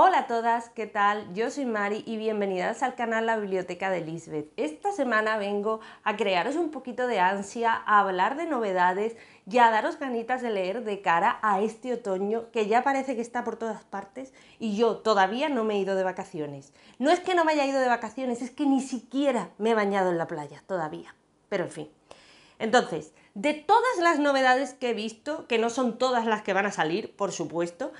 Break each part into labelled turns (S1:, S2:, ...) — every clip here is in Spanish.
S1: Hola a todas, ¿qué tal? Yo soy Mari y bienvenidas al canal La Biblioteca de Lisbeth. Esta semana vengo a crearos un poquito de ansia, a hablar de novedades y a daros ganitas de leer de cara a este otoño que ya parece que está por todas partes y yo todavía no me he ido de vacaciones. No es que no me haya ido de vacaciones, es que ni siquiera me he bañado en la playa todavía. Pero en fin. Entonces, de todas las novedades que he visto, que no son todas las que van a salir, por supuesto,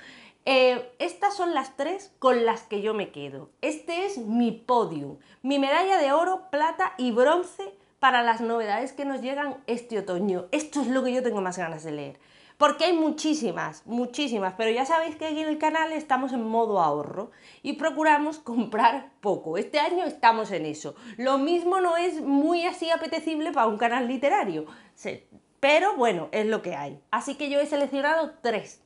S1: eh, estas son las tres con las que yo me quedo. Este es mi podium, mi medalla de oro, plata y bronce para las novedades que nos llegan este otoño. Esto es lo que yo tengo más ganas de leer. Porque hay muchísimas, muchísimas, pero ya sabéis que aquí en el canal estamos en modo ahorro y procuramos comprar poco. Este año estamos en eso. Lo mismo no es muy así apetecible para un canal literario, pero bueno, es lo que hay. Así que yo he seleccionado tres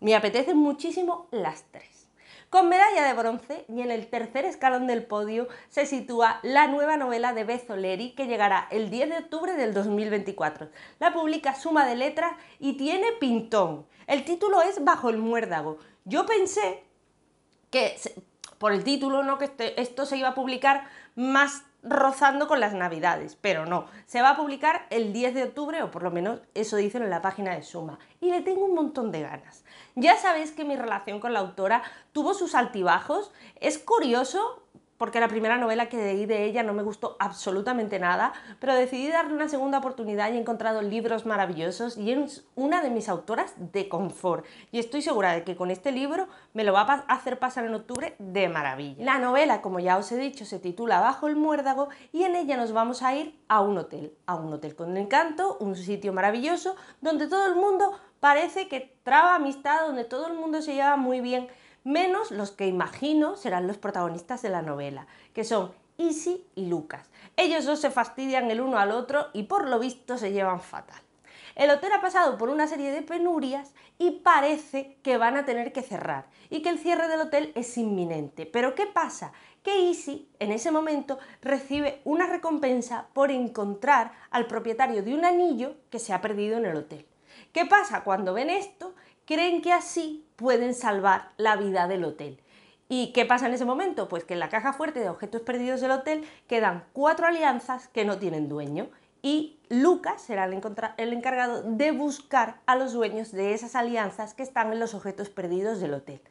S1: me apetecen muchísimo las tres. Con medalla de bronce y en el tercer escalón del podio se sitúa la nueva novela de Bezoleri que llegará el 10 de octubre del 2024. La publica Suma de Letras y tiene pintón. El título es Bajo el muérdago. Yo pensé que por el título, ¿no? Que este, esto se iba a publicar más rozando con las navidades, pero no, se va a publicar el 10 de octubre, o por lo menos eso dicen en la página de Suma, y le tengo un montón de ganas. Ya sabéis que mi relación con la autora tuvo sus altibajos, es curioso porque la primera novela que leí de ella no me gustó absolutamente nada, pero decidí darle una segunda oportunidad y he encontrado libros maravillosos y es una de mis autoras de confort. Y estoy segura de que con este libro me lo va a hacer pasar en octubre de maravilla. La novela, como ya os he dicho, se titula Bajo el muérdago y en ella nos vamos a ir a un hotel, a un hotel con encanto, un sitio maravilloso donde todo el mundo parece que traba amistad, donde todo el mundo se lleva muy bien menos los que imagino serán los protagonistas de la novela, que son Easy y Lucas. Ellos dos se fastidian el uno al otro y por lo visto se llevan fatal. El hotel ha pasado por una serie de penurias y parece que van a tener que cerrar y que el cierre del hotel es inminente. Pero ¿qué pasa? Que Easy en ese momento recibe una recompensa por encontrar al propietario de un anillo que se ha perdido en el hotel. ¿Qué pasa? Cuando ven esto, creen que así pueden salvar la vida del hotel. ¿Y qué pasa en ese momento? Pues que en la caja fuerte de objetos perdidos del hotel quedan cuatro alianzas que no tienen dueño y Lucas será el, encargado de buscar a los dueños de esas alianzas que están en los objetos perdidos del hotel.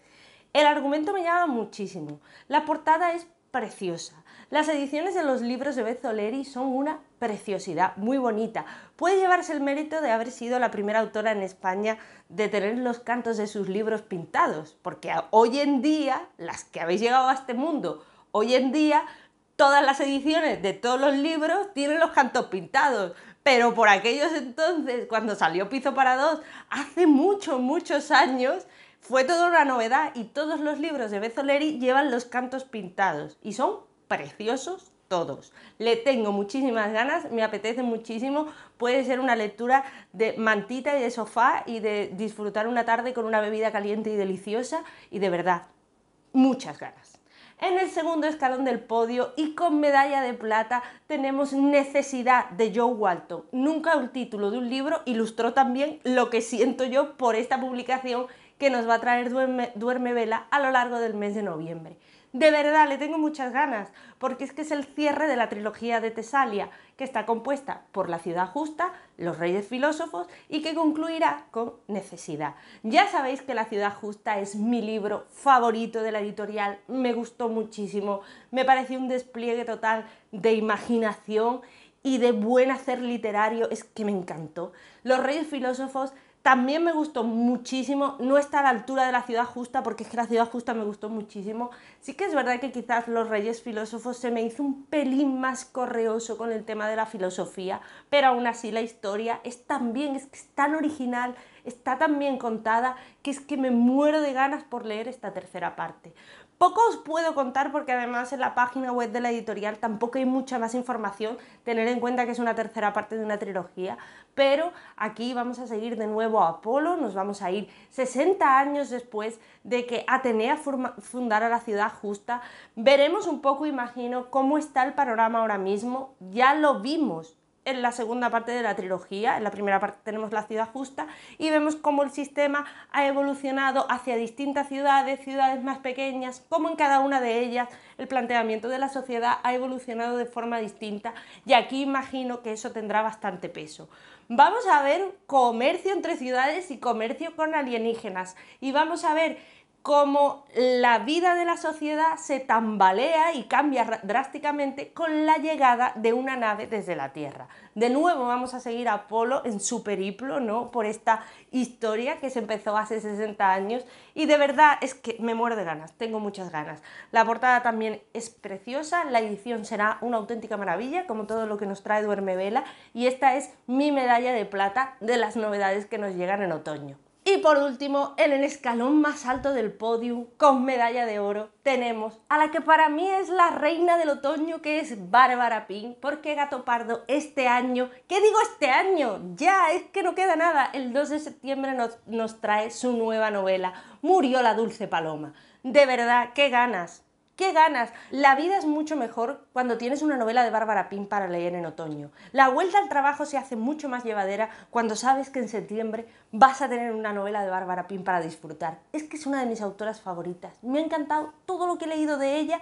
S1: El argumento me llama muchísimo. La portada es preciosa. Las ediciones de los libros de Bezoleri son una preciosidad, muy bonita. Puede llevarse el mérito de haber sido la primera autora en España de tener los cantos de sus libros pintados, porque hoy en día, las que habéis llegado a este mundo, hoy en día todas las ediciones de todos los libros tienen los cantos pintados. Pero por aquellos entonces, cuando salió Piso para dos, hace muchos, muchos años, fue toda una novedad y todos los libros de Bezoleri llevan los cantos pintados y son preciosos todos. Le tengo muchísimas ganas, me apetece muchísimo. Puede ser una lectura de mantita y de sofá y de disfrutar una tarde con una bebida caliente y deliciosa y de verdad, muchas ganas. En el segundo escalón del podio y con medalla de plata tenemos Necesidad de Joe Walton. Nunca un título de un libro ilustró también lo que siento yo por esta publicación que nos va a traer Duerme, Vela a lo largo del mes de noviembre. De verdad, le tengo muchas ganas, porque es que es el cierre de la trilogía de Tesalia, que está compuesta por la ciudad justa, los reyes filósofos y que concluirá con necesidad. Ya sabéis que la ciudad justa es mi libro favorito de la editorial, me gustó muchísimo, me pareció un despliegue total de imaginación y de buen hacer literario, es que me encantó. Los reyes filósofos también me gustó muchísimo, no está a la altura de la ciudad justa, porque es que la ciudad justa me gustó muchísimo. Sí que es verdad que quizás los Reyes Filósofos se me hizo un pelín más correoso con el tema de la filosofía, pero aún así la historia es tan bien, es, es tan original, está tan bien contada que es que me muero de ganas por leer esta tercera parte. Poco os puedo contar porque además en la página web de la editorial tampoco hay mucha más información, tener en cuenta que es una tercera parte de una trilogía, pero aquí vamos a seguir de nuevo a Apolo, nos vamos a ir 60 años después de que Atenea fundara la ciudad justa, veremos un poco, imagino, cómo está el panorama ahora mismo, ya lo vimos en la segunda parte de la trilogía. En la primera parte tenemos la ciudad justa y vemos cómo el sistema ha evolucionado hacia distintas ciudades, ciudades más pequeñas, cómo en cada una de ellas el planteamiento de la sociedad ha evolucionado de forma distinta y aquí imagino que eso tendrá bastante peso. Vamos a ver comercio entre ciudades y comercio con alienígenas y vamos a ver como la vida de la sociedad se tambalea y cambia drásticamente con la llegada de una nave desde la Tierra. De nuevo vamos a seguir a Apolo en su periplo, ¿no? Por esta historia que se empezó hace 60 años y de verdad es que me muero de ganas, tengo muchas ganas. La portada también es preciosa, la edición será una auténtica maravilla, como todo lo que nos trae Duerme Vela y esta es mi medalla de plata de las novedades que nos llegan en otoño. Y por último, en el escalón más alto del podio, con medalla de oro, tenemos a la que para mí es la reina del otoño, que es Bárbara Pin, porque Gato Pardo este año, ¿qué digo este año? Ya, es que no queda nada. El 2 de septiembre nos, nos trae su nueva novela, Murió la Dulce Paloma. De verdad, qué ganas. ¿Qué ganas? La vida es mucho mejor cuando tienes una novela de Bárbara Pym para leer en otoño. La vuelta al trabajo se hace mucho más llevadera cuando sabes que en septiembre vas a tener una novela de Bárbara Pym para disfrutar. Es que es una de mis autoras favoritas. Me ha encantado todo lo que he leído de ella.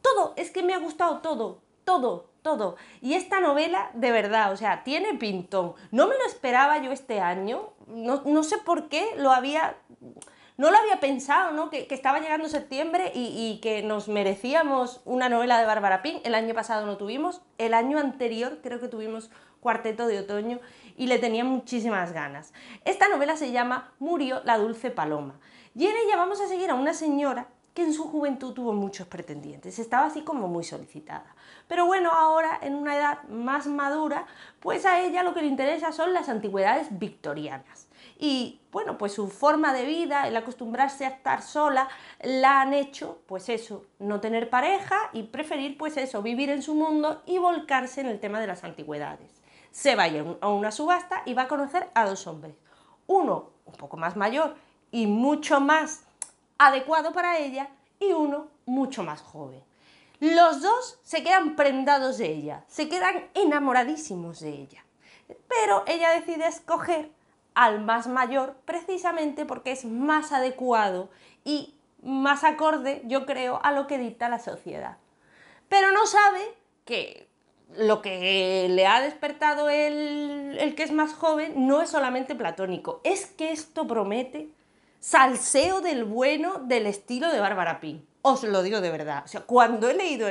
S1: Todo, es que me ha gustado todo, todo, todo. Y esta novela, de verdad, o sea, tiene pintón. No me lo esperaba yo este año. No, no sé por qué lo había no lo había pensado, Que, estaba llegando septiembre y, que nos merecíamos una novela de Bárbara Pin. El año pasado no tuvimos, el año anterior creo que tuvimos Cuarteto de Otoño y le tenía muchísimas ganas. Esta novela se llama Murió la Dulce Paloma. Y en ella vamos a seguir a una señora que en su juventud tuvo muchos pretendientes, estaba así como muy solicitada. Pero bueno, ahora en una edad más madura, pues a ella lo que le interesa son las antigüedades victorianas y bueno, pues su forma de vida, el acostumbrarse a estar sola, la han hecho, pues eso, no tener pareja y preferir, pues eso, vivir en su mundo y volcarse en el tema de las antigüedades. Se va a una subasta y va a conocer a dos hombres. Uno un poco más mayor y mucho más adecuado para ella y uno mucho más joven. Los dos se quedan prendados de ella, se quedan enamoradísimos de ella, pero ella decide escoger al más mayor precisamente porque es más adecuado y más acorde, yo creo, a lo que dicta la sociedad. Pero no sabe que lo que le ha despertado el, que es más joven no es solamente platónico, es que esto promete salseo del bueno del estilo de Bárbara Pin. Os lo digo de verdad. O sea, cuando he leído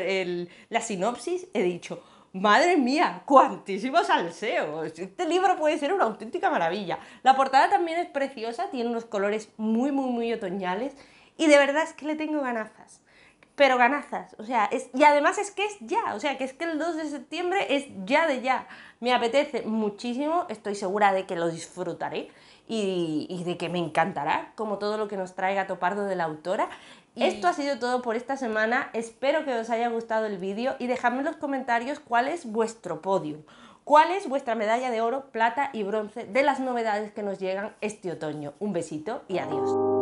S1: la sinopsis he dicho, Madre mía, cuantísimo salseos! Este libro puede ser una auténtica maravilla. La portada también es preciosa, tiene unos colores muy, muy, muy otoñales y de verdad es que le tengo ganazas. Pero ganazas, o sea, y además es que es ya, o sea, que es que el 2 de septiembre es ya de ya. Me apetece muchísimo, estoy segura de que lo disfrutaré y, y de que me encantará, como todo lo que nos traiga Topardo de la autora. Esto ha sido todo por esta semana. Espero que os haya gustado el vídeo y dejadme en los comentarios cuál es vuestro podio. ¿Cuál es vuestra medalla de oro, plata y bronce de las novedades que nos llegan este otoño? Un besito y adiós.